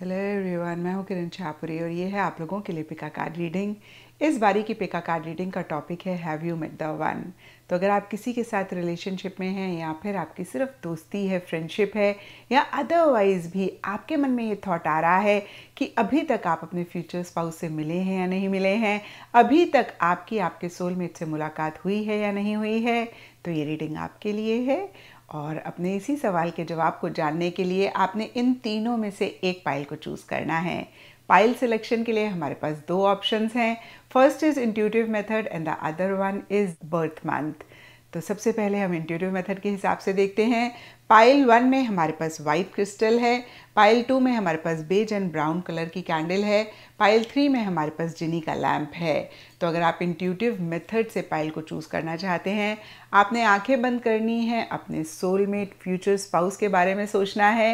hello everyone मैं हूँ किरण छापुरी और ये है आप लोगों के लिए पिका कार्ड रीडिंग इस बारी की पिका कार्ड रीडिंग का टॉपिक है have you met the one तो अगर आप किसी के साथ रिलेशनशिप में हैं या फिर आपकी सिर्फ दोस्ती है फ्रेंडशिप है या अदरवाइज भी आपके मन में ये थॉट आ रहा है कि अभी तक आप अपने फ्यूचर स्पाउस से मिले हैं या नहीं मिले हैं अभी तक आपकी आपके सोलमेट से मुलाकात हुई है या नहीं हुई है तो ये रीडिंग आपके लिए है और अपने इसी सवाल के जवाब को जानने के लिए आपने इन तीनों में से एक पाइल को चूज़ करना है पाइल सिलेक्शन के लिए हमारे पास दो ऑप्शंस हैं first is intuitive method and the other one is birth month तो सबसे पहले हम इंट्यूटिव मेथड के हिसाब से देखते हैं पाइल वन में हमारे पास वाइट क्रिस्टल है पाइल टू में हमारे पास बेज एंड ब्राउन कलर की कैंडल है पाइल थ्री में हमारे पास जिनी का लैम्प है तो अगर आप इंट्यूटिव मेथड से पाइल को चूज़ करना चाहते हैं आपने आंखें बंद करनी है अपने सोलमेट फ्यूचर स्पाउस के बारे में सोचना है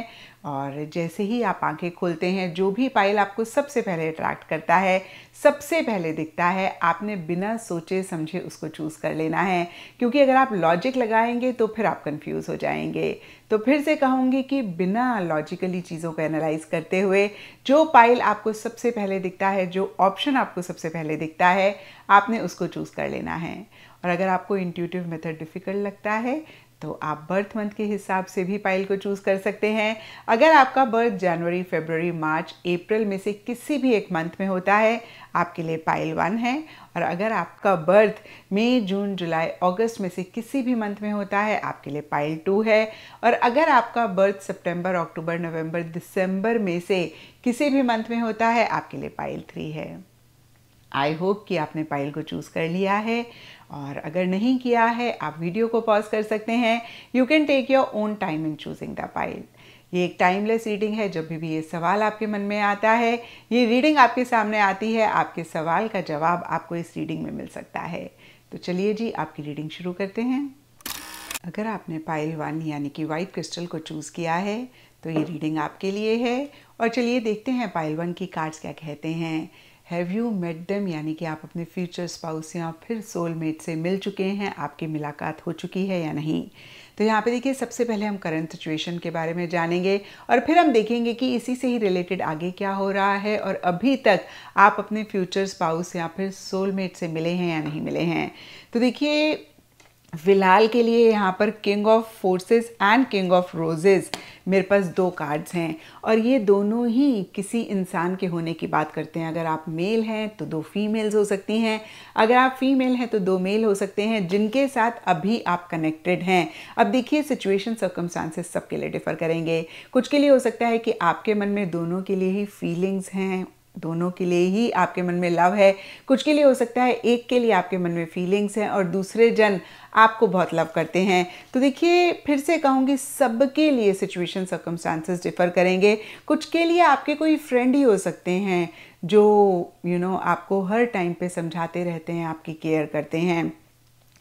और जैसे ही आप आंखें खोलते हैं जो भी पाइल आपको सबसे पहले अट्रैक्ट करता है सबसे पहले दिखता है आपने बिना सोचे समझे उसको चूज़ कर लेना है क्योंकि अगर आप लॉजिक लगाएंगे तो फिर आप कंफ्यूज हो जाएंगे तो फिर से कहूँगी कि बिना लॉजिकली चीज़ों को एनालाइज करते हुए जो पाइल आपको सबसे पहले दिखता है जो ऑप्शन आपको सबसे पहले दिखता है आपने उसको चूज़ कर लेना है और अगर आपको इंट्यूटिव मेथड डिफ़िकल्ट लगता है तो आप बर्थ मंथ के हिसाब से भी पाइल को चूज़ कर सकते हैं अगर आपका बर्थ जनवरी फेबररी मार्च अप्रैल में से किसी भी एक मंथ में होता है आपके लिए पाइल वन है और अगर आपका बर्थ मई जून जुलाई अगस्त में से किसी भी मंथ में होता है आपके लिए पाइल टू है और अगर आपका बर्थ सितंबर अक्टूबर नवंबर दिसंबर में से किसी भी मंथ में होता है आपके लिए पाइल थ्री है आई होप कि आपने पाइल को चूज़ कर लिया है और अगर नहीं किया है आप वीडियो को पॉज कर सकते हैं you can take your own time in choosing the pile ये एक टाइमलेस रीडिंग है जब भी ये सवाल आपके मन में आता है ये रीडिंग आपके सामने आती है आपके सवाल का जवाब आपको इस रीडिंग में मिल सकता है तो चलिए जी आपकी रीडिंग शुरू करते हैं अगर आपने पाइल वन यानी कि वाइट क्रिस्टल को चूज़ किया है तो ये रीडिंग आपके लिए है और चलिए देखते हैं पाइल वन की कार्ड्स क्या कहते हैं हैव यू मेट देम यानी कि आप अपने फ्यूचर स्पाउस या फिर सोलमेट से मिल चुके हैं आपकी मुलाकात हो चुकी है या नहीं तो यहाँ पे देखिए सबसे पहले हम करंट सिचुएशन के बारे में जानेंगे और फिर हम देखेंगे कि इसी से ही रिलेटेड आगे क्या हो रहा है और अभी तक आप अपने फ्यूचर्स पाउस या फिर सोलमेट से मिले हैं या नहीं मिले हैं तो देखिए फिलहाल के लिए यहाँ पर king of forces and king of roses मेरे पास दो कार्ड्स हैं और ये दोनों ही किसी इंसान के होने की बात करते हैं अगर आप मेल हैं तो दो फीमेल्स हो सकती हैं अगर आप फीमेल हैं तो दो मेल हो सकते हैं जिनके साथ अभी आप कनेक्टेड हैं अब देखिए सिचुएशन सर्कमस्टांसेस सबके लिए डिफ़र करेंगे कुछ के लिए हो सकता है कि आपके मन में दोनों के लिए ही फीलिंग्स हैं दोनों के लिए ही आपके मन में लव है कुछ के लिए हो सकता है एक के लिए आपके मन में फीलिंग्स हैं और दूसरे जन आपको बहुत लव करते हैं तो देखिए फिर से कहूँगी सबके लिए सिचुएशन सर्कमस्टांसेस डिफ़र करेंगे कुछ के लिए आपके कोई फ्रेंड ही हो सकते हैं जो यू you नो know, आपको हर टाइम पे समझाते रहते हैं आपकी केयर करते हैं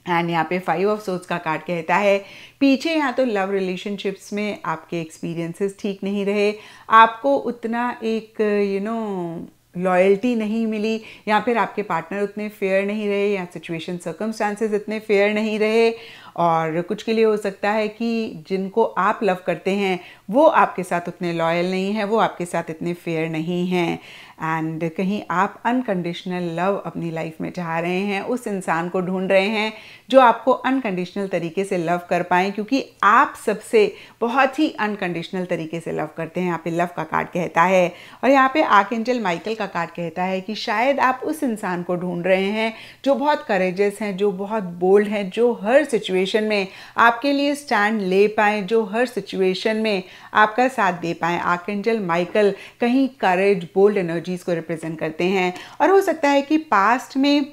एंड यहाँ पे फाइव ऑफ सोच का कार्ड कहता है पीछे यहाँ तो लव रिलेशनशिप्स में आपके एक्सपीरियंसेस ठीक नहीं रहे आपको उतना एक यू नो लॉयल्टी नहीं मिली या फिर आपके पार्टनर उतने फेयर नहीं रहे या सिचुएशन सर्कमस्टांसेस इतने फेयर नहीं रहे और कुछ के लिए हो सकता है कि जिनको आप लव करते हैं वो आपके साथ उतने लॉयल नहीं हैं वो आपके साथ इतने फेयर नहीं हैं एंड कहीं आप अनकंडीशनल लव अपनी लाइफ में चाह रहे हैं उस इंसान को ढूंढ रहे हैं जो आपको अनकंडीशनल तरीके से लव कर पाएँ क्योंकि आप सबसे बहुत ही अनकंडीशनल तरीके से लव करते हैं यहाँ पे लव का कार्ड कहता है और यहाँ पे आक एंजल माइकल का कार्ड कहता है कि शायद आप उस इंसान को ढूंढ रहे हैं जो बहुत करेजस हैं जो बहुत बोल्ड हैं जो हर सिचुएशन सिचुएशन में आपके लिए स्टैंड ले पाए जो हर सिचुएशन में आपका साथ दे पाए आर्केंजल माइकल कहीं करेज बोल्ड एनर्जीज़ को रिप्रेजेंट करते हैं और हो सकता है कि पास्ट में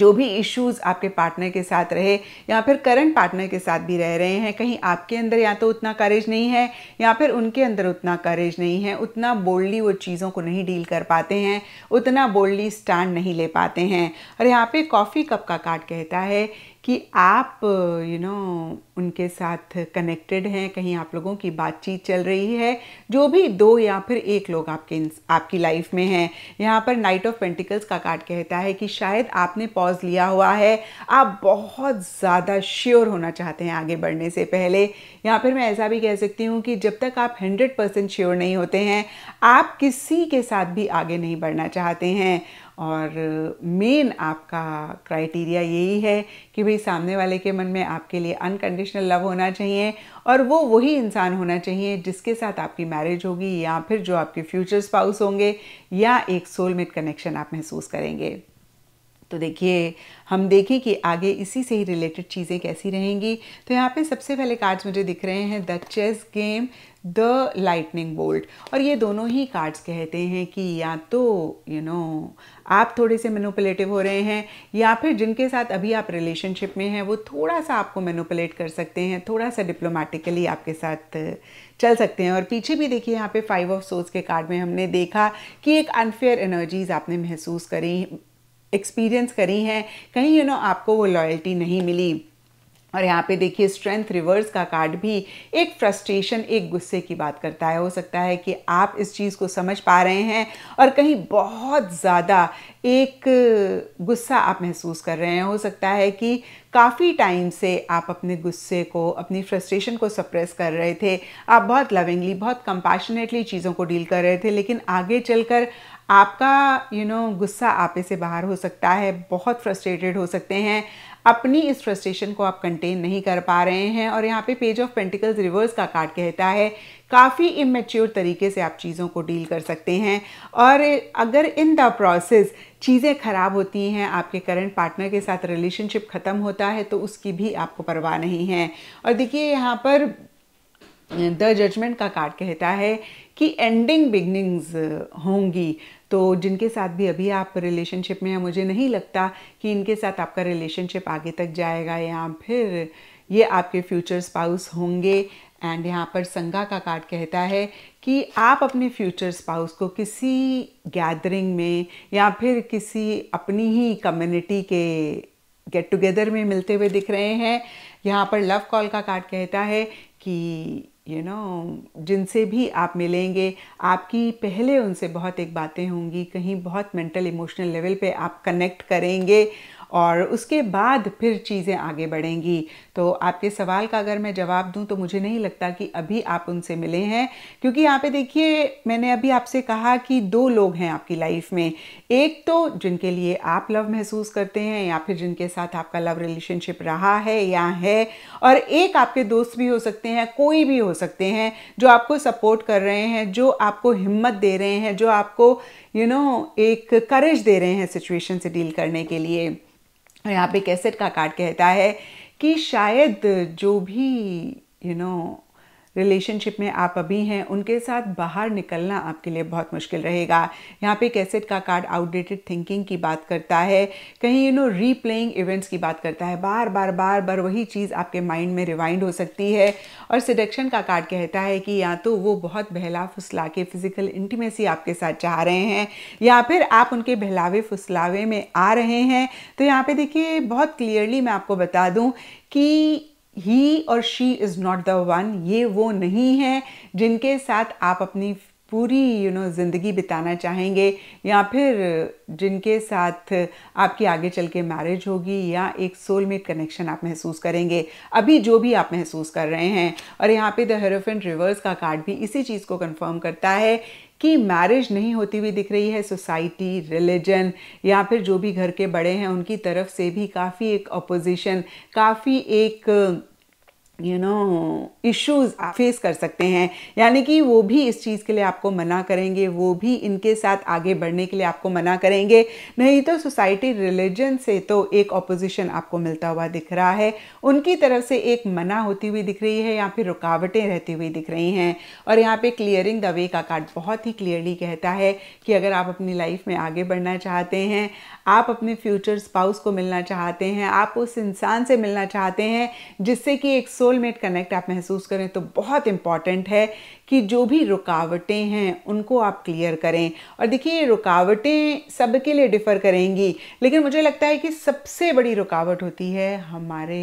जो भी इश्यूज आपके पार्टनर के साथ रहे या फिर करंट पार्टनर के साथ भी रह रहे हैं कहीं आपके अंदर या तो उतना करेज नहीं है या फिर उनके अंदर उतना करेज नहीं है उतना बोल्डली वो चीज़ों को नहीं डील कर पाते हैं उतना बोल्डली स्टैंड नहीं ले पाते हैं और यहाँ पे कॉफ़ी कप का कार्ड कहता है कि आप यू you नो know, उनके साथ कनेक्टेड हैं कहीं आप लोगों की बातचीत चल रही है जो भी दो या फिर एक लोग आपके आपकी लाइफ में हैं यहाँ पर नाइट ऑफ पेंटिकल्स का कार्ड कहता है कि शायद आपने पॉज लिया हुआ है आप बहुत ज़्यादा श्योर होना चाहते हैं आगे बढ़ने से पहले या फिर मैं ऐसा भी कह सकती हूँ कि जब तक आप हंड्रेड परसेंट श्योर नहीं होते हैं आप किसी के साथ भी आगे नहीं बढ़ना चाहते हैं और मेन आपका क्राइटेरिया यही है कि भाई सामने वाले के मन में आपके लिए अनकंडीशनल लव होना चाहिए और वो वही इंसान होना चाहिए जिसके साथ आपकी मैरिज होगी या फिर जो आपके फ्यूचर स्पाउस होंगे या एक सोलमेट कनेक्शन आप महसूस करेंगे तो देखिए हम देखें कि आगे इसी से ही रिलेटेड चीज़ें कैसी रहेंगी तो यहाँ पे सबसे पहले कार्ड्स मुझे दिख रहे हैं the chess game the lightning bolt और ये दोनों ही कार्ड्स कहते हैं कि या तो यू you नो know, आप थोड़े से मेनोपलेटिव हो रहे हैं या फिर जिनके साथ अभी आप रिलेशनशिप में हैं वो थोड़ा सा आपको मेनोपलेट कर सकते हैं थोड़ा सा डिप्लोमेटिकली आपके साथ चल सकते हैं और पीछे भी देखिए यहाँ पे फाइव ऑफ सोर्स के कार्ड में हमने देखा कि एक अनफेयर एनर्जीज आपने महसूस करी एक्सपीरियंस करी हैं कहीं यू you नो know, आपको वो लॉयल्टी नहीं मिली और यहाँ पे देखिए स्ट्रेंथ रिवर्स का कार्ड भी एक फ्रस्ट्रेशन एक गुस्से की बात करता है हो सकता है कि आप इस चीज़ को समझ पा रहे हैं और कहीं बहुत ज़्यादा एक गुस्सा आप महसूस कर रहे हैं हो सकता है कि काफ़ी टाइम से आप अपने गुस्से को अपनी फ्रस्ट्रेशन को सप्रेस कर रहे थे आप बहुत लविंगली बहुत कंपैशनेटली चीज़ों को डील कर रहे थे लेकिन आगे चलकर आपका यू नो गुस्सा आपे से बाहर हो सकता है बहुत फ्रस्ट्रेटेड हो सकते हैं अपनी इस फ्रस्ट्रेशन को आप कंटेन नहीं कर पा रहे हैं और यहाँ पे पेज ऑफ पेंटिकल्स रिवर्स का कार्ड कहता है काफ़ी इमेच्योर तरीके से आप चीज़ों को डील कर सकते हैं और अगर इन द प्रोसेस चीज़ें ख़राब होती हैं आपके करंट पार्टनर के साथ रिलेशनशिप ख़त्म होता है तो उसकी भी आपको परवाह नहीं है और देखिए यहाँ पर द जजमेंट का कार्ड कहता है कि एंडिंग बिगनिंग्स होंगी तो जिनके साथ भी अभी आप रिलेशनशिप में हैं मुझे नहीं लगता कि इनके साथ आपका रिलेशनशिप आगे तक जाएगा या फिर ये आपके फ्यूचर स्पाउस होंगे एंड यहाँ पर संगा का कार्ड कहता है कि आप अपने फ्यूचर स्पाउस को किसी गैदरिंग में या फिर किसी अपनी ही कम्युनिटी के गेट टुगेदर में मिलते हुए दिख रहे हैं यहाँ पर लव कॉल का कार्ड कहता है कि यू नो जिनसे भी आप मिलेंगे आपकी पहले उनसे बहुत एक बातें होंगी कहीं बहुत मेंटल इमोशनल लेवल पे आप कनेक्ट करेंगे और उसके बाद फिर चीज़ें आगे बढ़ेंगी तो आपके सवाल का अगर मैं जवाब दूं तो मुझे नहीं लगता कि अभी आप उनसे मिले हैं क्योंकि यहाँ पे देखिए मैंने अभी आपसे कहा कि दो लोग हैं आपकी लाइफ में एक तो जिनके लिए आप लव महसूस करते हैं या फिर जिनके साथ आपका लव रिलेशनशिप रहा है या है और एक आपके दोस्त भी हो सकते हैं कोई भी हो सकते हैं जो आपको सपोर्ट कर रहे हैं जो आपको हिम्मत दे रहे हैं जो आपको यू you नो know, एक करेज दे रहे हैं सिचुएशन से डील करने के लिए और यहाँ पे कैसेट का कार्ड कहता है कि शायद जो भी you you know know, relationship में आप अभी हैं उनके साथ बाहर निकलना आपके लिए बहुत मुश्किल रहेगा यहाँ पे कैसेट का कार्ड आउटडेटेड थिंकिंग की बात करता है कहीं यू नो रीप्लेइंग इवेंट्स की बात करता है बार बार बार बार वही चीज़ आपके माइंड में रिवाइंड हो सकती है और सिडक्शन का कार्ड कहता है कि या तो वो बहुत बहला फुसला के फिजिकल इंटीमेसी आपके साथ चाह रहे हैं या फिर आप उनके बहलावे फुसलावे में आ रहे हैं तो यहाँ पे देखिए बहुत क्लियरली मैं आपको बता दूँ कि ही और she is not the one ये वो नहीं है जिनके साथ आप अपनी पूरी यू नो ज़िंदगी बिताना चाहेंगे या फिर जिनके साथ आपकी आगे चल के मैरिज होगी या एक सोलमेट कनेक्शन आप महसूस करेंगे अभी जो भी आप महसूस कर रहे हैं और यहाँ पे द हेरोफिन रिवर्स का कार्ड भी इसी चीज़ को कंफर्म करता है कि मैरिज नहीं होती हुई दिख रही है सोसाइटी रिलीजन या फिर जो भी घर के बड़े हैं उनकी तरफ से भी काफ़ी एक अपोजिशन काफ़ी एक यू नो इश्यूज आप फेस कर सकते हैं यानी कि वो भी इस चीज़ के लिए आपको मना करेंगे वो भी इनके साथ आगे बढ़ने के लिए आपको मना करेंगे नहीं तो सोसाइटी रिलीजन से तो एक ऑपोजिशन आपको मिलता हुआ दिख रहा है उनकी तरफ से एक मना होती हुई दिख रही है या फिर रुकावटें रहती हुई दिख रही हैं और यहाँ पे क्लियरिंग द वे का कार्ड बहुत ही क्लियरली कहता है कि अगर आप अपनी लाइफ में आगे बढ़ना चाहते हैं आप अपने फ्यूचर स्पाउस को मिलना चाहते हैं आप उस इंसान से मिलना चाहते हैं जिससे कि एक सोलमेट कनेक्ट आप महसूस करें तो बहुत इम्पॉर्टेंट है कि जो भी रुकावटें हैं उनको आप क्लियर करें और देखिए ये रुकावटें सबके लिए डिफ़र करेंगी लेकिन मुझे लगता है कि सबसे बड़ी रुकावट होती है हमारे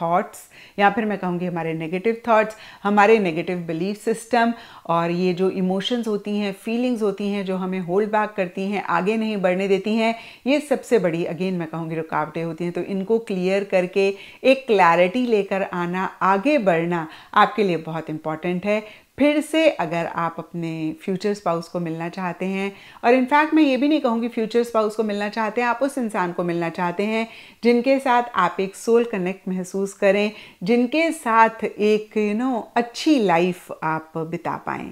थॉट्स या फिर मैं कहूँगी हमारे नेगेटिव थॉट्स हमारे नेगेटिव बिलीफ सिस्टम और ये जो इमोशंस होती हैं फीलिंग्स होती हैं जो हमें होल्ड बैक करती हैं आगे नहीं बढ़ने देती हैं ये सबसे बड़ी अगेन मैं कहूँगी रुकावटें होती हैं तो इनको क्लियर करके एक क्लैरिटी लेकर आना आगे बढ़ना आपके लिए बहुत इंपॉर्टेंट है फिर से अगर आप अपने फ्यूचर स्पाउस को मिलना चाहते हैं और इनफैक्ट मैं ये भी नहीं कहूँगी फ्यूचर स्पाउस को मिलना चाहते हैं आप उस इंसान को मिलना चाहते हैं जिनके साथ आप एक सोल कनेक्ट महसूस करें जिनके साथ एक यू you नो know, अच्छी लाइफ आप बिता पाएँ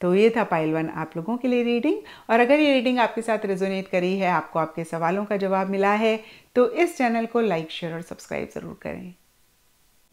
तो ये था पाइल वन आप लोगों के लिए रीडिंग और अगर ये रीडिंग आपके साथ रेजोनेट करी है आपको आपके सवालों का जवाब मिला है तो इस चैनल को लाइक शेयर और सब्सक्राइब ज़रूर करें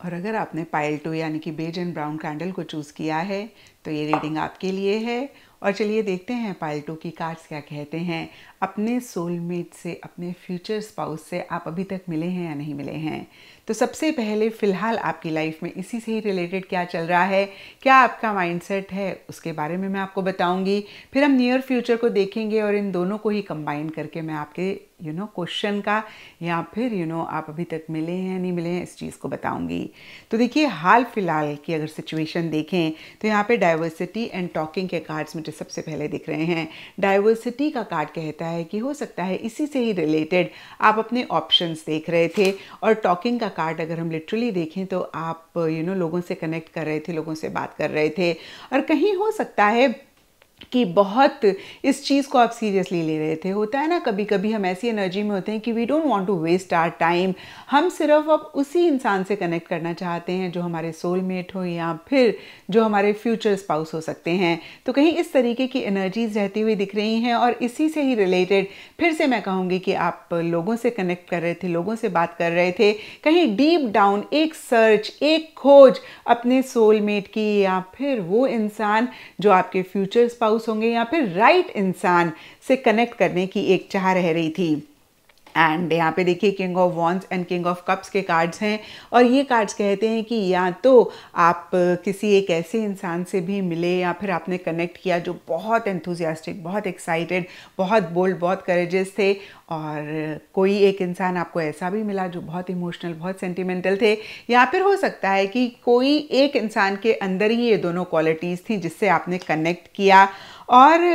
और अगर आपने पायल टू यानी कि बेज एंड ब्राउन कैंडल को चूज़ किया है तो ये रीडिंग आपके लिए है और चलिए देखते हैं पायल टू की कार्ड्स क्या कहते हैं अपने सोलमेट से अपने फ्यूचर स्पाउस से आप अभी तक मिले हैं या नहीं मिले हैं तो सबसे पहले फ़िलहाल आपकी लाइफ में इसी से ही रिलेटेड क्या चल रहा है क्या आपका माइंडसेट है उसके बारे में मैं आपको बताऊंगी फिर हम नियर फ्यूचर को देखेंगे और इन दोनों को ही कंबाइन करके मैं आपके यू नो क्वेश्चन का या फिर यू you नो know, आप अभी तक मिले हैं नहीं मिले हैं इस चीज़ को बताऊंगी तो देखिए हाल फिलहाल की अगर सिचुएशन देखें तो यहाँ पे डाइवर्सिटी एंड टॉकिंग के कार्ड्स मुझे सबसे पहले दिख रहे हैं डाइवर्सिटी का कार्ड कहता है कि हो सकता है इसी से ही रिलेटेड आप अपने ऑप्शंस देख रहे थे और टॉकिंग का कार्ड अगर हम लिटरली देखें तो आप यू you नो know, लोगों से कनेक्ट कर रहे थे लोगों से बात कर रहे थे और कहीं हो सकता है कि बहुत इस चीज़ को आप सीरियसली ले रहे थे होता है ना कभी कभी हम ऐसी एनर्जी में होते हैं कि we don't want to waste our time हम सिर्फ अब उसी इंसान से कनेक्ट करना चाहते हैं जो हमारे सोलमेट हो या फिर जो हमारे फ्यूचर स्पाउस हो सकते हैं तो कहीं इस तरीके की एनर्जीज रहती हुई दिख रही हैं और इसी से ही रिलेटेड फिर से मैं कहूँगी कि आप लोगों से कनेक्ट कर रहे थे लोगों से बात कर रहे थे कहीं डीप डाउन एक सर्च एक खोज अपने सोलमेट की या फिर वो इंसान जो आपके फ्यूचर स्पाउस स्पाउस होंगे या फिर राइट इंसान से कनेक्ट करने की एक चाह रह रही थी एंड यहाँ पे देखिए king of wands and king of cups के कार्ड्स हैं और ये कार्ड्स कहते हैं कि या तो आप किसी एक ऐसे इंसान से भी मिले या फिर आपने कनेक्ट किया जो बहुत एंथुजियास्टिक बहुत एक्साइटेड बहुत बोल्ड बहुत करेजेस थे और कोई एक इंसान आपको ऐसा भी मिला जो बहुत इमोशनल बहुत सेंटिमेंटल थे या फिर हो सकता है कि कोई एक इंसान के अंदर ही ये दोनों क्वालिटीज़ थी जिससे आपने कनेक्ट किया और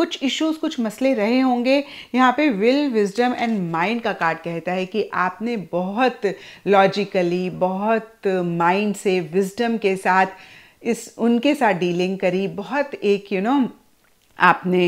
कुछ इश्यूज कुछ मसले रहे होंगे यहाँ पे विल विजडम एंड माइंड का कार्ड कहता है कि आपने बहुत लॉजिकली बहुत माइंड से विजडम के साथ इस उनके साथ डीलिंग करी बहुत एक यू you नो know, आपने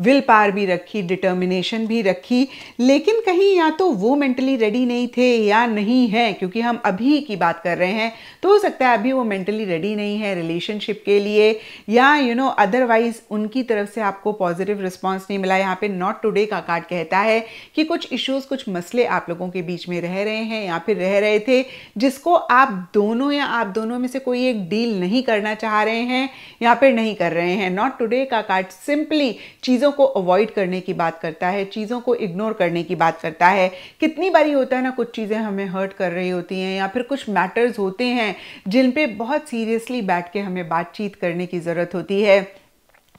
विल पार भी रखी डिटर्मिनेशन भी रखी लेकिन कहीं या तो वो मेंटली रेडी नहीं थे या नहीं है क्योंकि हम अभी की बात कर रहे हैं तो हो सकता है अभी वो मेंटली रेडी नहीं है रिलेशनशिप के लिए या यू नो अदरवाइज उनकी तरफ से आपको पॉजिटिव रिस्पॉन्स नहीं मिला यहाँ पे नॉट टुडे का कार्ड कहता है कि कुछ इश्यूज़ कुछ मसले आप लोगों के बीच में रह रहे हैं या फिर रह रहे थे जिसको आप दोनों या आप दोनों में से कोई एक डील नहीं करना चाह रहे हैं या फिर नहीं कर रहे हैं नॉट टुडे का कार्ड सिम सिंपली चीज़ों को अवॉइड करने की बात करता है चीज़ों को इग्नोर करने की बात करता है कितनी बारी होता है ना कुछ चीज़ें हमें हर्ट कर रही होती हैं या फिर कुछ मैटर्स होते हैं जिन पे बहुत सीरियसली बैठ के हमें बातचीत करने की ज़रूरत होती है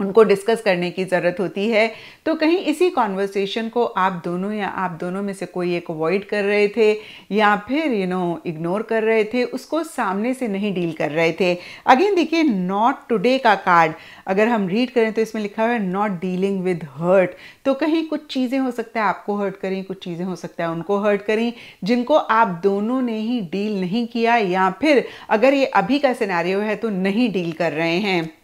उनको डिस्कस करने की ज़रूरत होती है तो कहीं इसी कॉन्वर्सेशन को आप दोनों या आप दोनों में से कोई एक अवॉइड कर रहे थे या फिर यू नो इग्नोर कर रहे थे उसको सामने से नहीं डील कर रहे थे अगेन देखिए नॉट टुडे का कार्ड अगर हम रीड करें तो इसमें लिखा हुआ है नॉट डीलिंग विद हर्ट तो कहीं कुछ चीज़ें हो सकता है आपको हर्ट करें कुछ चीज़ें हो सकता है उनको हर्ट करें जिनको आप दोनों ने ही डील नहीं किया या फिर अगर ये अभी का सिनारियो है तो नहीं डील कर रहे हैं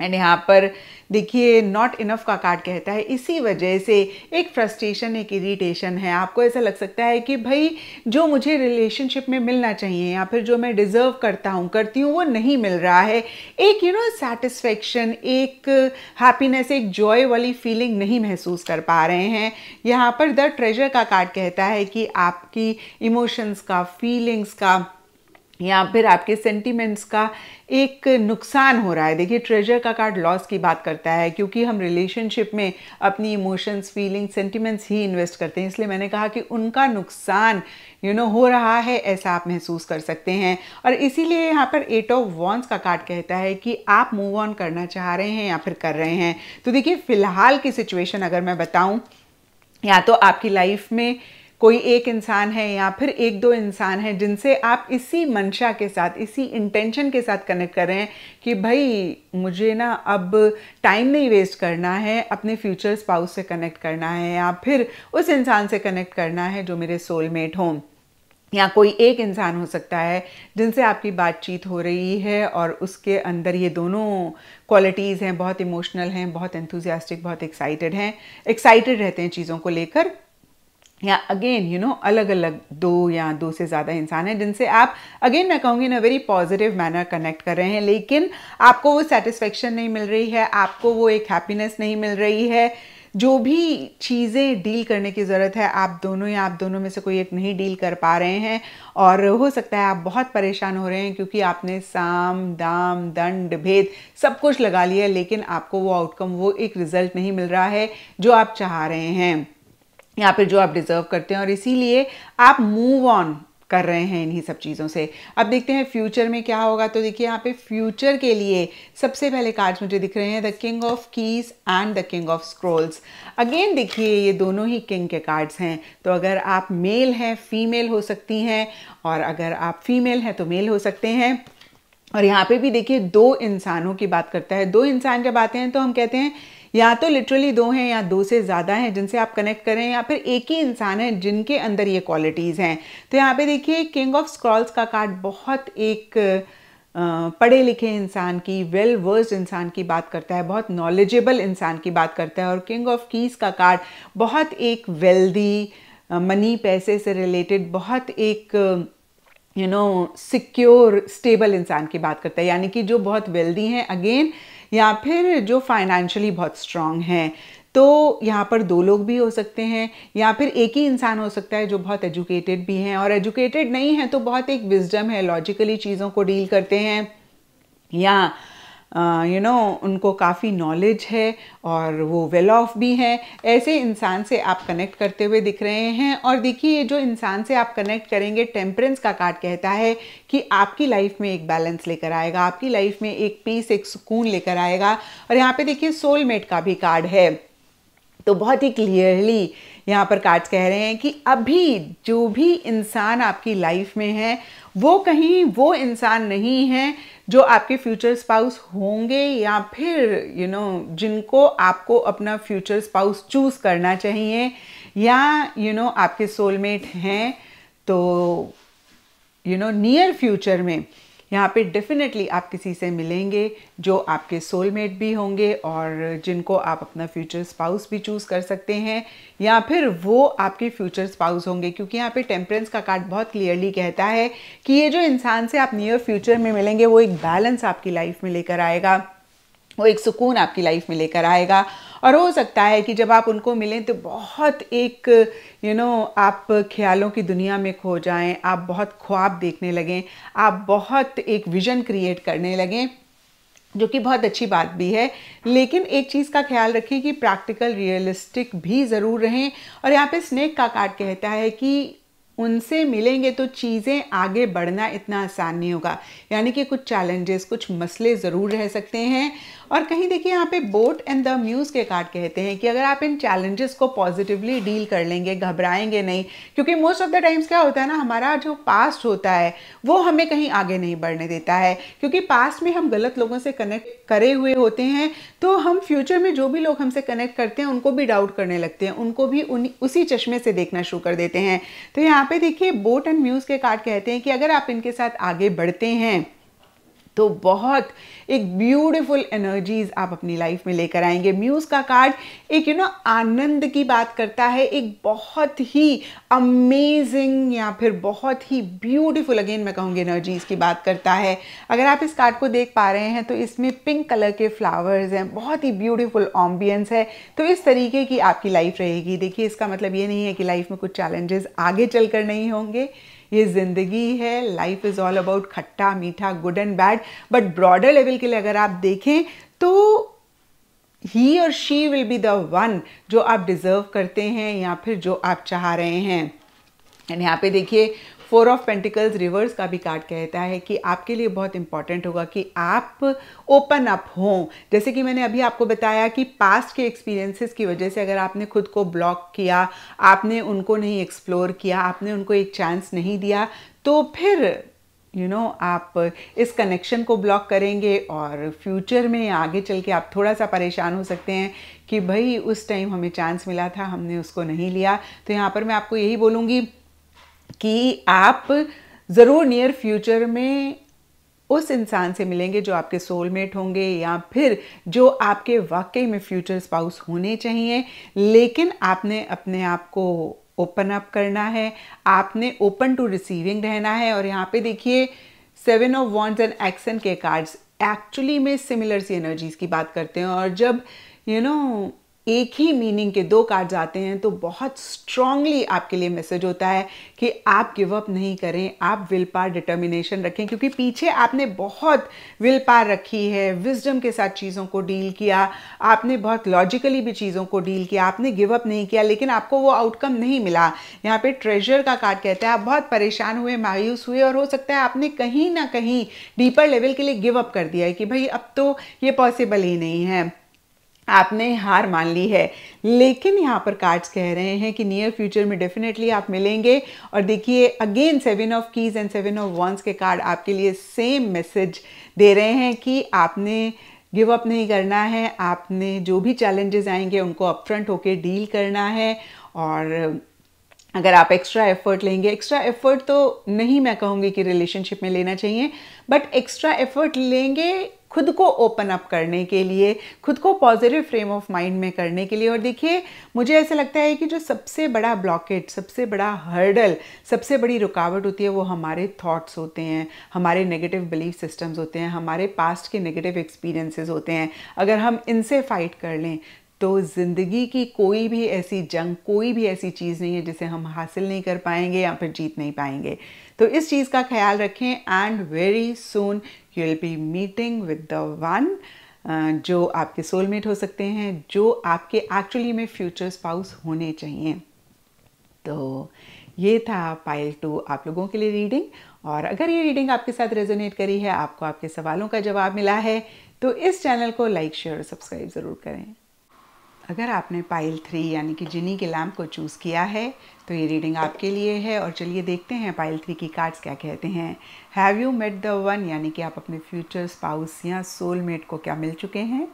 एंड यहाँ पर देखिए नॉट इनफ का कार्ड कहता है इसी वजह से एक फ्रस्ट्रेशन एक इरिटेशन है आपको ऐसा लग सकता है कि भाई जो मुझे रिलेशनशिप में मिलना चाहिए या फिर जो मैं डिज़र्व करता हूँ करती हूँ वो नहीं मिल रहा है एक यू नो सेटिस्फेक्शन एक हैप्पीनेस एक जॉय वाली फीलिंग नहीं महसूस कर पा रहे हैं यहाँ पर द ट्रेजर का कार्ड कहता है कि आपकी इमोशंस का फीलिंग्स का या फिर आपके सेंटीमेंट्स का एक नुकसान हो रहा है देखिए ट्रेजर का कार्ड लॉस की बात करता है क्योंकि हम रिलेशनशिप में अपनी इमोशंस फीलिंग्स सेंटिमेंट्स ही इन्वेस्ट करते हैं इसलिए मैंने कहा कि उनका नुकसान यू you नो know, हो रहा है ऐसा आप महसूस कर सकते हैं और इसीलिए यहाँ पर एट ऑफ वॉन्स का कार्ड कहता है कि आप मूव ऑन करना चाह रहे हैं या फिर कर रहे हैं तो देखिए फ़िलहाल की सिचुएशन अगर मैं बताऊँ या तो आपकी लाइफ में कोई एक इंसान है या फिर एक दो इंसान है जिनसे आप इसी मंशा के साथ इसी इंटेंशन के साथ कनेक्ट कर रहे हैं कि भाई मुझे ना अब टाइम नहीं वेस्ट करना है अपने फ्यूचर स्पाउस से कनेक्ट करना है या फिर उस इंसान से कनेक्ट करना है जो मेरे सोलमेट हों या कोई एक इंसान हो सकता है जिनसे आपकी बातचीत हो रही है और उसके अंदर ये दोनों क्वालिटीज़ हैं बहुत इमोशनल हैं बहुत एंथुजियास्टिक बहुत एक्साइटेड हैं एक्साइटेड रहते हैं चीज़ों को लेकर या अगेन यू नो अलग अलग दो या दो से ज़्यादा इंसान हैं जिनसे आप अगेन मैं कहूँगी in a very positive manner connect कर रहे हैं लेकिन आपको वो सेटिस्फेक्शन नहीं मिल रही है आपको वो एक हैप्पीनेस नहीं मिल रही है जो भी चीज़ें डील करने की ज़रूरत है आप दोनों या आप दोनों में से कोई एक नहीं डील कर पा रहे हैं और हो सकता है आप बहुत परेशान हो रहे हैं क्योंकि आपने साम दाम दंड भेद सब कुछ लगा लिया लेकिन आपको वो आउटकम वो एक रिज़ल्ट नहीं मिल रहा है जो आप चाह रहे हैं यहाँ फिर जो आप डिज़र्व करते हैं और इसीलिए आप मूव ऑन कर रहे हैं इन्हीं सब चीज़ों से अब देखते हैं फ्यूचर में क्या होगा तो देखिए यहाँ पे फ्यूचर के लिए सबसे पहले कार्ड्स मुझे दिख रहे हैं the king of keys and the king of scrolls again देखिए ये दोनों ही किंग के कार्ड्स हैं तो अगर आप मेल हैं फीमेल हो सकती हैं और अगर आप फीमेल हैं तो मेल हो सकते हैं और यहाँ पे भी देखिए दो इंसानों की बात करता है दो इंसान जब आते हैं तो हम कहते हैं या तो लिटरली दो हैं या दो से ज़्यादा हैं जिनसे आप कनेक्ट करें या फिर एक ही इंसान है जिनके अंदर ये क्वालिटीज़ हैं तो यहाँ पे देखिए किंग ऑफ स्क्रॉल्स का कार्ड बहुत एक पढ़े लिखे इंसान की वेल वर्स्ड इंसान की बात करता है बहुत नॉलेजेबल इंसान की बात करता है और किंग ऑफ कीज़ का कार्ड बहुत एक वेल्दी मनी पैसे से रिलेटेड बहुत एक यू नो सिक्योर स्टेबल इंसान की बात करता है यानी कि जो बहुत वेल्दी हैं अगेन या फिर जो फाइनेंशियली बहुत स्ट्रांग हैं तो यहाँ पर दो लोग भी हो सकते हैं या फिर एक ही इंसान हो सकता है जो बहुत एजुकेटेड भी हैं और एजुकेटेड नहीं है तो बहुत एक विजडम है लॉजिकली चीज़ों को डील करते हैं या यू नो उनको काफ़ी नॉलेज है और वो वेल ऑफ भी हैं ऐसे इंसान से आप कनेक्ट करते हुए दिख रहे हैं और देखिए ये जो इंसान से आप कनेक्ट करेंगे टेम्परेंस का कार्ड कहता है कि आपकी लाइफ में एक बैलेंस लेकर आएगा आपकी लाइफ में एक पीस एक सुकून लेकर आएगा और यहाँ पे देखिए सोलमेट का भी कार्ड है तो बहुत ही क्लियरली यहाँ पर कार्ड्स कह रहे हैं कि अभी जो भी इंसान आपकी लाइफ में है वो कहीं वो इंसान नहीं है जो आपके फ्यूचर स्पाउस होंगे या फिर यू you नो know, जिनको आपको अपना फ्यूचर स्पाउस चूज़ करना चाहिए या यू you नो know, आपके सोलमेट हैं तो यू नो नियर फ्यूचर में यहाँ पे डेफिनेटली आप किसी से मिलेंगे जो आपके सोलमेट भी होंगे और जिनको आप अपना फ्यूचर स्पाउस भी चूज़ कर सकते हैं या फिर वो आपके फ्यूचर स्पाउस होंगे क्योंकि यहाँ पे टेम्परेंस का कार्ड बहुत क्लियरली कहता है कि ये जो इंसान से आप नियर फ्यूचर में मिलेंगे वो एक बैलेंस आपकी लाइफ में लेकर आएगा वो एक सुकून आपकी लाइफ में लेकर आएगा और हो सकता है कि जब आप उनको मिलें तो बहुत एक यू you नो know, आप ख्यालों की दुनिया में खो जाएं आप बहुत ख्वाब देखने लगें आप बहुत एक विज़न क्रिएट करने लगें जो कि बहुत अच्छी बात भी है लेकिन एक चीज़ का ख्याल रखें कि प्रैक्टिकल रियलिस्टिक भी ज़रूर रहें और यहाँ पे स्नेक का कार्ड कहता है कि उनसे मिलेंगे तो चीज़ें आगे बढ़ना इतना आसान नहीं होगा यानी कि कुछ चैलेंजेस कुछ मसले ज़रूर रह सकते हैं और कहीं देखिए यहाँ पे बोट एंड द म्यूज़ के कार्ड कहते हैं कि अगर आप इन चैलेंजेस को पॉजिटिवली डील कर लेंगे घबराएंगे नहीं क्योंकि मोस्ट ऑफ द टाइम्स क्या होता है ना हमारा जो पास्ट होता है वो हमें कहीं आगे नहीं बढ़ने देता है क्योंकि पास्ट में हम गलत लोगों से कनेक्ट करे हुए होते हैं तो हम फ्यूचर में जो भी लोग हमसे कनेक्ट करते हैं उनको भी डाउट करने लगते हैं उनको भी उन, उसी चश्मे से देखना शुरू कर देते हैं तो यहाँ पे देखिए बोट एंड म्यूज़ के कार्ड कहते हैं कि अगर आप इनके साथ आगे बढ़ते हैं तो बहुत एक ब्यूटीफुल एनर्जीज आप अपनी लाइफ में लेकर आएंगे म्यूज़ का कार्ड एक यू you नो know, आनंद की बात करता है एक बहुत ही अमेजिंग या फिर बहुत ही ब्यूटीफुल अगेन मैं कहूँगी एनर्जीज की बात करता है अगर आप इस कार्ड को देख पा रहे हैं तो इसमें पिंक कलर के फ्लावर्स हैं बहुत ही ब्यूटीफुल ऑम्बियंस है तो इस तरीके की आपकी लाइफ रहेगी देखिए इसका मतलब ये नहीं है कि लाइफ में कुछ चैलेंजेस आगे चल कर नहीं होंगे ये ज़िंदगी है लाइफ इज़ ऑल अबाउट खट्टा मीठा good and bad but broader level के लिए अगर आप देखें तो ही और she will be the one जो आप डिज़र्व करते हैं या फिर जो आप चाह रहे हैं एंड यहाँ पे देखिए फोर ऑफ पेंटिकल्स रिवर्स का भी कार्ड कहता है कि आपके लिए बहुत इंपॉर्टेंट होगा कि आप ओपन अप हों जैसे कि मैंने अभी आपको बताया कि पास्ट के एक्सपीरियंसेस की वजह से अगर आपने खुद को ब्लॉक किया आपने उनको नहीं एक्सप्लोर किया आपने उनको एक चांस नहीं दिया तो फिर यू you नो know, आप इस कनेक्शन को ब्लॉक करेंगे और फ्यूचर में आगे चल के आप थोड़ा सा परेशान हो सकते हैं कि भाई उस टाइम हमें चांस मिला था हमने उसको नहीं लिया तो यहाँ पर मैं आपको यही बोलूँगी कि आप ज़रूर नियर फ्यूचर में उस इंसान से मिलेंगे जो आपके सोलमेट होंगे या फिर जो आपके वाकई में फ्यूचर स्पाउस होने चाहिए लेकिन आपने अपने आप को ओपन अप करना है आपने ओपन टू रिसीविंग रहना है और यहाँ पे देखिए seven of wands and action के कार्ड्स एक्चुअली में सिमिलर सी एनर्जीज की बात करते हैं और जब यू you नो know, एक ही मीनिंग के दो कार्ड आते हैं तो बहुत स्ट्रांगली आपके लिए मैसेज होता है कि आप गिव अप नहीं करें आप विल पार डिटर्मिनेशन रखें क्योंकि पीछे आपने बहुत विल पार रखी है विजडम के साथ चीज़ों को डील किया आपने बहुत लॉजिकली भी चीज़ों को डील किया आपने गिव अप नहीं किया लेकिन आपको वो आउटकम नहीं मिला यहाँ पे ट्रेजर का कार्ड कहता है आप बहुत परेशान हुए मायूस हुए और हो सकता है आपने कहीं ना कहीं डीपर लेवल के लिए गिव अप कर दिया है कि भाई अब तो ये पॉसिबल ही नहीं है आपने हार मान ली है लेकिन यहाँ पर कार्ड्स कह रहे हैं कि नियर फ्यूचर में डेफिनेटली आप मिलेंगे और देखिए again seven of keys and seven of wands के कार्ड आपके लिए सेम मैसेज दे रहे हैं कि आपने गिव अप नहीं करना है आपने जो भी चैलेंजेस आएंगे उनको अपफ्रंट होके डील करना है और अगर आप एक्स्ट्रा एफर्ट लेंगे एक्स्ट्रा एफर्ट तो नहीं मैं कहूँगी कि रिलेशनशिप में लेना चाहिए बट एक्स्ट्रा एफर्ट लेंगे खुद को ओपन अप करने के लिए खुद को पॉजिटिव फ्रेम ऑफ माइंड में करने के लिए और देखिए मुझे ऐसा लगता है कि जो सबसे बड़ा ब्लॉकेट सबसे बड़ा हर्डल सबसे बड़ी रुकावट होती है वो हमारे थॉट्स होते हैं हमारे नेगेटिव बिलीफ सिस्टम्स होते हैं हमारे पास्ट के नेगेटिव एक्सपीरियंसेस होते हैं अगर हम इनसे फाइट कर लें तो ज़िंदगी की कोई भी ऐसी जंग कोई भी ऐसी चीज़ नहीं है जिसे हम हासिल नहीं कर पाएंगे या फिर जीत नहीं पाएंगे तो इस चीज़ का ख्याल रखें and very soon you will be meeting with the one जो आपके सोलमेट हो सकते हैं जो आपके एक्चुअली में फ्यूचर स्पाउस होने चाहिए तो ये था पाइल टू आप लोगों के लिए रीडिंग और अगर ये रीडिंग आपके साथ रेजोनेट करी है आपको आपके सवालों का जवाब मिला है तो इस चैनल को लाइक शेयर और सब्सक्राइब ज़रूर करें अगर आपने पाइल थ्री यानी कि जिनी के लैम्प को चूज़ किया है तो ये रीडिंग आपके लिए है और चलिए देखते हैं पाइल थ्री की कार्ड्स क्या कहते हैं have you met the one यानी कि आप अपने फ्यूचर स्पाउस या सोलमेट को क्या मिल चुके हैं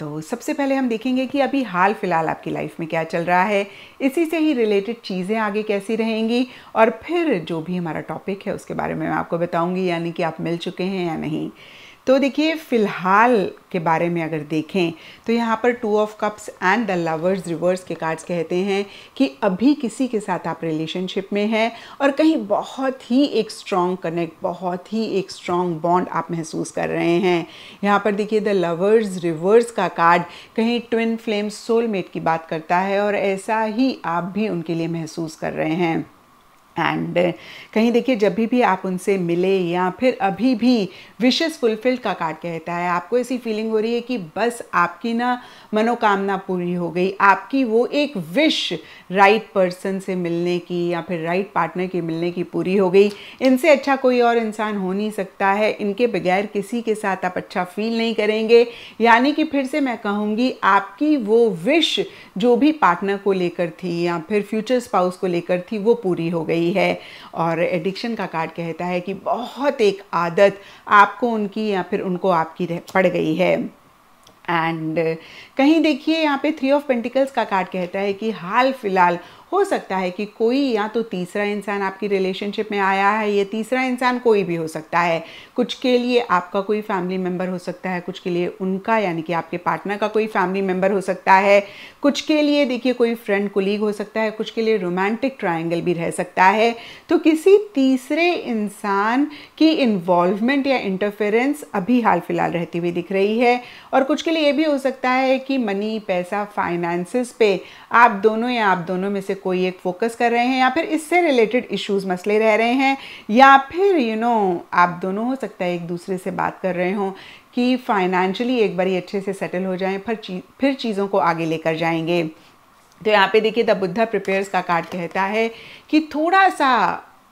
तो सबसे पहले हम देखेंगे कि अभी हाल फिलहाल आपकी लाइफ में क्या चल रहा है इसी से ही रिलेटेड चीज़ें आगे कैसी रहेंगी और फिर जो भी हमारा टॉपिक है उसके बारे में मैं आपको बताऊंगी यानी कि आप मिल चुके हैं या नहीं तो देखिए फ़िलहाल के बारे में अगर देखें तो यहाँ पर two of cups and the lovers reverse के कार्ड्स कहते हैं कि अभी किसी के साथ आप रिलेशनशिप में हैं और कहीं बहुत ही एक स्ट्रॉन्ग कनेक्ट बहुत ही एक स्ट्रॉन्ग बॉन्ड आप महसूस कर रहे हैं यहाँ पर देखिए द लवर्स रिवर्स का कार्ड कहीं ट्विन फ्लेम सोलमेट की बात करता है और ऐसा ही आप भी उनके लिए महसूस कर रहे हैं एंड uh, कहीं देखिए जब भी भी आप उनसे मिले या फिर अभी भी विशेष फुलफिल्ड का कार्ड कहता है आपको ऐसी फीलिंग हो रही है कि बस आपकी ना मनोकामना पूरी हो गई आपकी वो एक विश राइट पर्सन से मिलने की या फिर राइट पार्टनर के मिलने की पूरी हो गई इनसे अच्छा कोई और इंसान हो नहीं सकता है इनके बगैर किसी के साथ आप अच्छा फील नहीं करेंगे यानी कि फिर से मैं कहूँगी आपकी वो विश जो भी पार्टनर को लेकर थी या फिर फ्यूचर स्पाउस को लेकर थी वो पूरी हो गई गई है और एडिक्शन का कार्ड कहता है कि बहुत एक आदत आपको उनकी या फिर उनको आपकी पड़ गई है एंड कहीं देखिए यहाँ पे थ्री ऑफ पेंटिकल्स का कार्ड कहता है कि हाल फिलहाल हो सकता है कि कोई या तो तीसरा इंसान आपकी रिलेशनशिप में आया है ये तीसरा इंसान कोई भी हो सकता है कुछ के लिए आपका कोई फैमिली मेम्बर हो सकता है कुछ के लिए उनका यानी कि आपके पार्टनर का कोई फैमिली मेम्बर हो सकता है कुछ के लिए देखिए कोई फ्रेंड कोलीग हो सकता है कुछ के लिए रोमांटिक ट्राइंगल भी रह सकता है तो किसी तीसरे इंसान की इन्वॉल्वमेंट या इंटरफेरेंस अभी हाल फिलहाल रहती हुई दिख रही है और कुछ के लिए ये भी हो सकता है कि मनी पैसा फाइनेंसिस पे आप दोनों या आप दोनों में से कोई एक फोकस कर रहे हैं या फिर इससे रिलेटेड इश्यूज मसले रह रहे हैं या फिर यू you नो know, आप दोनों हो सकता है एक दूसरे से बात कर रहे हों कि फाइनेंशियली एक बार अच्छे से सेटल हो जाएं फिर चीज फिर चीज़ों को आगे लेकर जाएंगे तो यहाँ पे देखिए द बुद्धा प्रिपेयर्स का कार्ड कहता है कि थोड़ा सा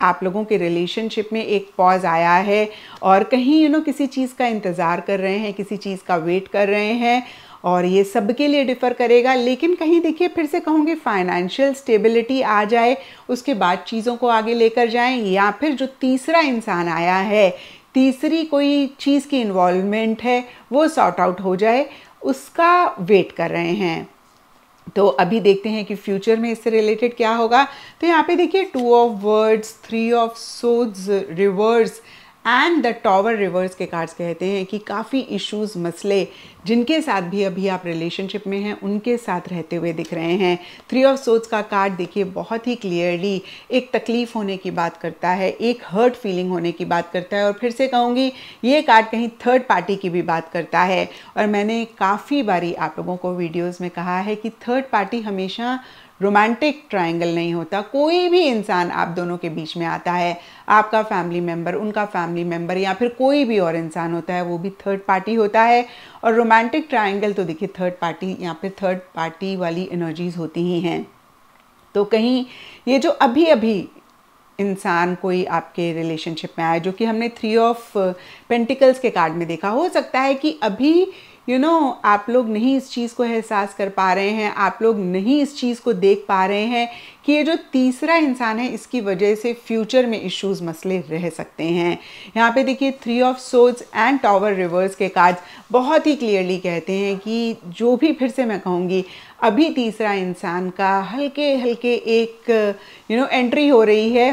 आप लोगों के रिलेशनशिप में एक पॉज आया है और कहीं यू you नो know, किसी चीज़ का इंतज़ार कर रहे हैं किसी चीज़ का वेट कर रहे हैं और ये सबके लिए डिफ़र करेगा लेकिन कहीं देखिए फिर से कहूँगी फाइनेंशियल स्टेबिलिटी आ जाए उसके बाद चीज़ों को आगे लेकर जाएं या फिर जो तीसरा इंसान आया है तीसरी कोई चीज़ की इन्वॉल्वमेंट है वो सॉर्ट आउट हो जाए उसका वेट कर रहे हैं तो अभी देखते हैं कि फ्यूचर में इससे रिलेटेड क्या होगा तो यहाँ पे देखिए two of swords three of swords reverse and the tower reverse के कार्ड्स कहते हैं कि काफ़ी इश्यूज मसले जिनके साथ भी अभी आप रिलेशनशिप में हैं उनके साथ रहते हुए दिख रहे हैं थ्री ऑफ सोच का कार्ड देखिए बहुत ही क्लियरली एक तकलीफ़ होने की बात करता है एक हर्ट फीलिंग होने की बात करता है और फिर से कहूँगी ये कार्ड कहीं थर्ड पार्टी की भी बात करता है और मैंने काफ़ी बारी आप लोगों को वीडियोज़ में कहा है कि थर्ड पार्टी हमेशा रोमांटिक ट्रायंगल नहीं होता कोई भी इंसान आप दोनों के बीच में आता है आपका फैमिली मेम्बर उनका फैमिली मेम्बर या फिर कोई भी और इंसान होता है वो भी थर्ड पार्टी होता है और रोमांटिक ट्रायंगल तो देखिए थर्ड पार्टी या फिर थर्ड पार्टी वाली एनर्जीज होती ही हैं तो कहीं ये जो अभी अभी इंसान कोई आपके रिलेशनशिप में आया जो कि हमने थ्री ऑफ पेंटिकल्स के कार्ड में देखा हो सकता है कि अभी यू you नो know, आप लोग नहीं इस चीज़ को एहसास कर पा रहे हैं आप लोग नहीं इस चीज़ को देख पा रहे हैं कि ये जो तीसरा इंसान है इसकी वजह से फ्यूचर में इश्यूज मसले रह सकते हैं यहाँ पे देखिए three of swords and tower reverse के कार्ड बहुत ही क्लियरली कहते हैं कि जो भी फिर से मैं कहूँगी अभी तीसरा इंसान का हल्के हल्के एक यू नो एंट्री हो रही है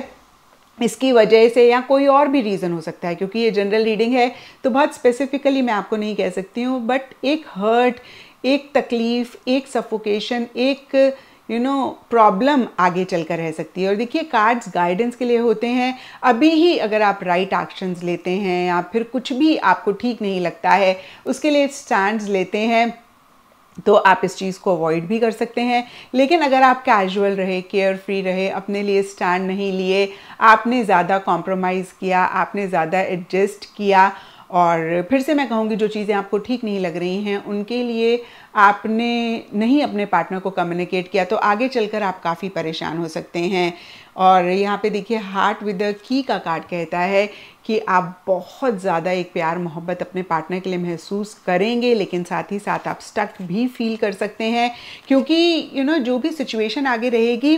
इसकी वजह से या कोई और भी रीज़न हो सकता है क्योंकि ये जनरल रीडिंग है तो बहुत स्पेसिफिकली मैं आपको नहीं कह सकती हूँ बट एक हर्ट एक तकलीफ़ एक सफोकेशन एक यू नो प्रॉब्लम आगे चलकर रह सकती है और देखिए कार्ड्स गाइडेंस के लिए होते हैं अभी ही अगर आप राइट right एक्शंस लेते हैं या फिर कुछ भी आपको ठीक नहीं लगता है उसके लिए स्टैंड लेते हैं तो आप इस चीज़ को अवॉइड भी कर सकते हैं लेकिन अगर आप कैजुअल रहे केयर फ्री रहे अपने लिए स्टैंड नहीं लिए आपने ज़्यादा कॉम्प्रोमाइज़ किया आपने ज़्यादा एडजस्ट किया और फिर से मैं कहूँगी जो चीज़ें आपको ठीक नहीं लग रही हैं उनके लिए आपने नहीं अपने पार्टनर को कम्युनिकेट किया तो आगे चलकर आप काफ़ी परेशान हो सकते हैं और यहाँ पे देखिए हार्ट विद अ की का कार्ड कहता है कि आप बहुत ज़्यादा एक प्यार मोहब्बत अपने पार्टनर के लिए महसूस करेंगे लेकिन साथ ही साथ आप स्टक भी फील कर सकते हैं क्योंकि यू नो जो भी सिचुएशन आगे रहेगी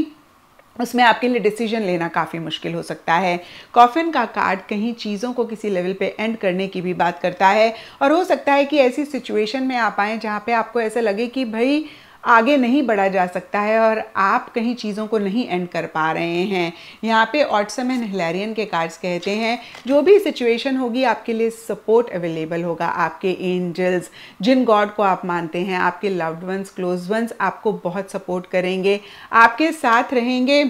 उसमें आपके लिए डिसीजन लेना काफ़ी मुश्किल हो सकता है कॉफिन का कार्ड कहीं चीज़ों को किसी लेवल पे एंड करने की भी बात करता है और हो सकता है कि ऐसी सिचुएशन में आप आएँ जहाँ पे आपको ऐसा लगे कि भाई आगे नहीं बढ़ा जा सकता है और आप कहीं चीज़ों को नहीं एंड कर पा रहे हैं यहाँ पे ऑट्सम एंड हिलेरियन के कार्ड्स कहते हैं जो भी सिचुएशन होगी आपके लिए सपोर्ट अवेलेबल होगा आपके एंजल्स जिन गॉड को आप मानते हैं आपके लव्ड वंस क्लोज वंस आपको बहुत सपोर्ट करेंगे आपके साथ रहेंगे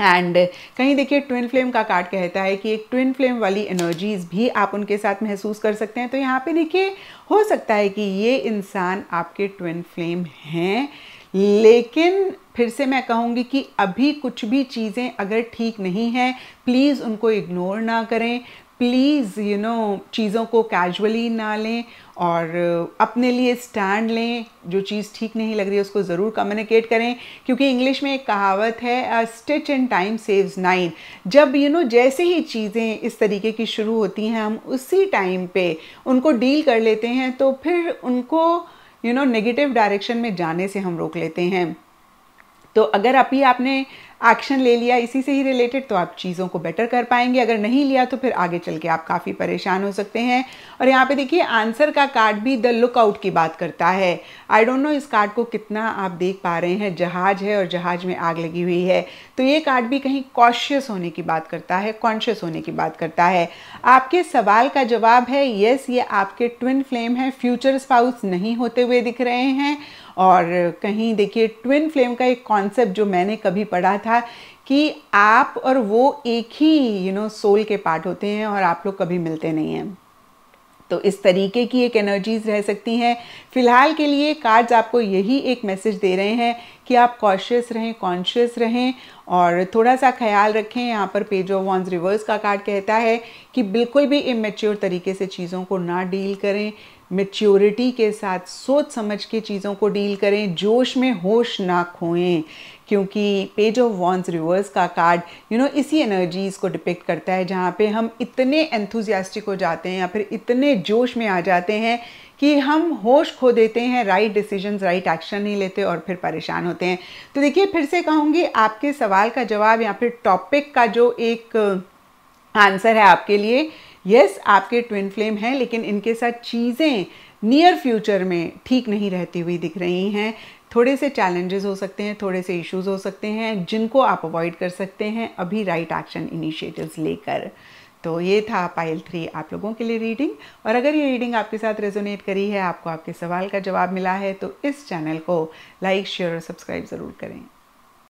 एंड कहीं देखिए ट्विन फ्लेम का कार्ड कहता है कि एक ट्विन फ्लेम वाली एनर्जीज भी आप उनके साथ महसूस कर सकते हैं तो यहाँ पे देखिए हो सकता है कि ये इंसान आपके ट्विन फ्लेम हैं लेकिन फिर से मैं कहूँगी कि अभी कुछ भी चीज़ें अगर ठीक नहीं हैं प्लीज़ उनको इग्नोर ना करें प्लीज़ यू नो चीज़ों को कैजुअली ना लें और uh, अपने लिए स्टैंड लें जो चीज़ ठीक नहीं लग रही है उसको ज़रूर कम्युनिकेट करें क्योंकि इंग्लिश में एक कहावत है stitch in time saves nine जब यू you नो know, जैसे ही चीज़ें इस तरीके की शुरू होती हैं हम उसी टाइम पे उनको डील कर लेते हैं तो फिर उनको यू नो नेगेटिव डायरेक्शन में जाने से हम रोक लेते हैं तो अगर अभी आपने एक्शन ले लिया इसी से ही रिलेटेड तो आप चीज़ों को बेटर कर पाएंगे अगर नहीं लिया तो फिर आगे चल के आप काफ़ी परेशान हो सकते हैं और यहाँ पे देखिए आंसर का कार्ड भी द लुकआउट की बात करता है आई डोंट नो इस कार्ड को कितना आप देख पा रहे हैं जहाज है और जहाज में आग लगी हुई है तो ये कार्ड भी कहीं कॉशियस होने की बात करता है कॉन्शियस होने की बात करता है आपके सवाल का जवाब है येस ये आपके ट्विन फ्लेम है फ्यूचर स्पाउस नहीं होते हुए दिख रहे हैं और कहीं देखिए ट्विन फ्लेम का एक कॉन्सेप्ट जो मैंने कभी पढ़ा था कि आप और वो एक ही यू नो सोल के पार्ट होते हैं और आप लोग कभी मिलते नहीं हैं तो इस तरीके की एक एनर्जीज रह सकती हैं फिलहाल के लिए कार्ड्स आपको यही एक मैसेज दे रहे हैं कि आप कॉशियस रहें कॉन्शियस रहें और थोड़ा सा ख्याल रखें यहाँ पर पेज ऑफ वॉन्स रिवर्स का कार्ड कहता है कि बिल्कुल भी इमेच्योर तरीके से चीज़ों को ना डील करें मेच्योरिटी के साथ सोच समझ के चीज़ों को डील करें जोश में होश ना खोएं क्योंकि पेज ऑफ वॉन्स रिवर्स का कार्ड यू नो इसी एनर्जीज को डिपेक्ट करता है जहाँ पे हम इतने एंथुजियास्टिक हो जाते हैं या फिर इतने जोश में आ जाते हैं कि हम होश खो देते हैं राइट डिसीजन राइट एक्शन नहीं लेते और फिर परेशान होते हैं तो देखिए फिर से कहूँगी आपके सवाल का जवाब या फिर टॉपिक का जो एक आंसर है आपके लिए यस आपके ट्विन फ्लेम हैं लेकिन इनके साथ चीज़ें नियर फ्यूचर में ठीक नहीं रहती हुई दिख रही हैं थोड़े से चैलेंजेस हो सकते हैं थोड़े से इश्यूज हो सकते हैं जिनको आप अवॉइड कर सकते हैं अभी राइट एक्शन इनिशिएटिव्स लेकर तो ये था पाइल थ्री आप लोगों के लिए रीडिंग और अगर ये रीडिंग आपके साथ रेजोनेट करी है आपको आपके सवाल का जवाब मिला है तो इस चैनल को लाइक शेयर और सब्सक्राइब ज़रूर करें